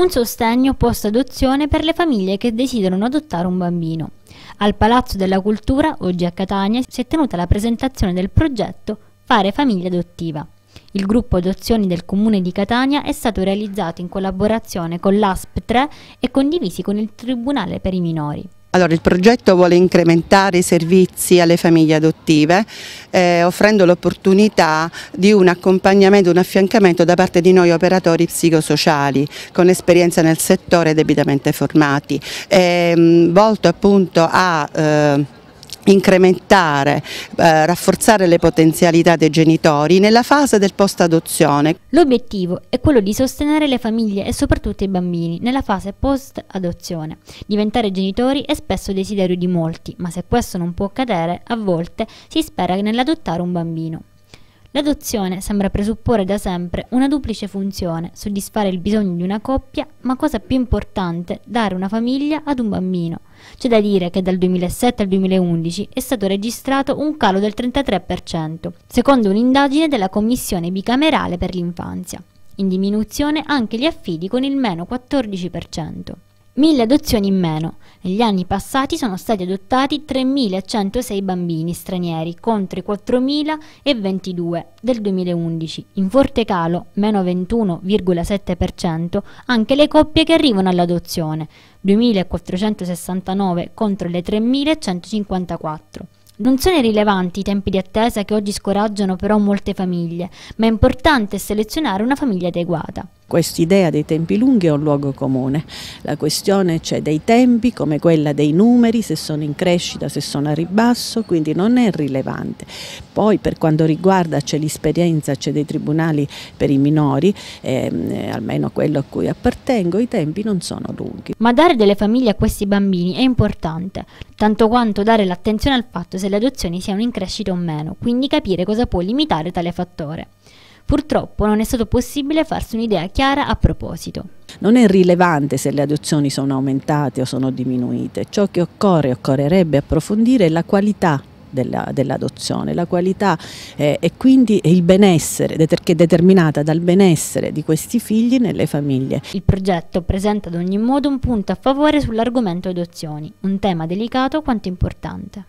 un sostegno post-adozione per le famiglie che desiderano adottare un bambino. Al Palazzo della Cultura, oggi a Catania, si è tenuta la presentazione del progetto Fare famiglia adottiva. Il gruppo adozioni del comune di Catania è stato realizzato in collaborazione con l'ASP 3 e condivisi con il Tribunale per i minori. Allora, il progetto vuole incrementare i servizi alle famiglie adottive eh, offrendo l'opportunità di un accompagnamento, un affiancamento da parte di noi operatori psicosociali con esperienza nel settore debitamente formati, eh, volto appunto a... Eh, incrementare, eh, rafforzare le potenzialità dei genitori nella fase del post adozione. L'obiettivo è quello di sostenere le famiglie e soprattutto i bambini nella fase post adozione. Diventare genitori è spesso desiderio di molti, ma se questo non può accadere, a volte si spera nell'adottare un bambino. L'adozione sembra presupporre da sempre una duplice funzione, soddisfare il bisogno di una coppia, ma cosa più importante, dare una famiglia ad un bambino. C'è da dire che dal 2007 al 2011 è stato registrato un calo del 33%, secondo un'indagine della Commissione bicamerale per l'infanzia. In diminuzione anche gli affidi con il meno 14%. 1000 adozioni in meno. Negli anni passati sono stati adottati 3.106 bambini stranieri contro i 4.022 del 2011. In forte calo, meno 21,7%, anche le coppie che arrivano all'adozione, 2.469 contro le 3.154. Non sono irrilevanti i tempi di attesa che oggi scoraggiano però molte famiglie, ma è importante selezionare una famiglia adeguata. Quest'idea dei tempi lunghi è un luogo comune, la questione c'è dei tempi come quella dei numeri, se sono in crescita, se sono a ribasso, quindi non è rilevante. Poi per quanto riguarda c'è l'esperienza, c'è dei tribunali per i minori, ehm, eh, almeno quello a cui appartengo, i tempi non sono lunghi. Ma dare delle famiglie a questi bambini è importante, tanto quanto dare l'attenzione al fatto se le adozioni siano in crescita o meno, quindi capire cosa può limitare tale fattore. Purtroppo non è stato possibile farsi un'idea chiara a proposito. Non è rilevante se le adozioni sono aumentate o sono diminuite, ciò che occorre, occorrerebbe approfondire è la qualità dell'adozione, dell la qualità eh, e quindi il benessere che è determinata dal benessere di questi figli nelle famiglie. Il progetto presenta ad ogni modo un punto a favore sull'argomento adozioni, un tema delicato quanto importante.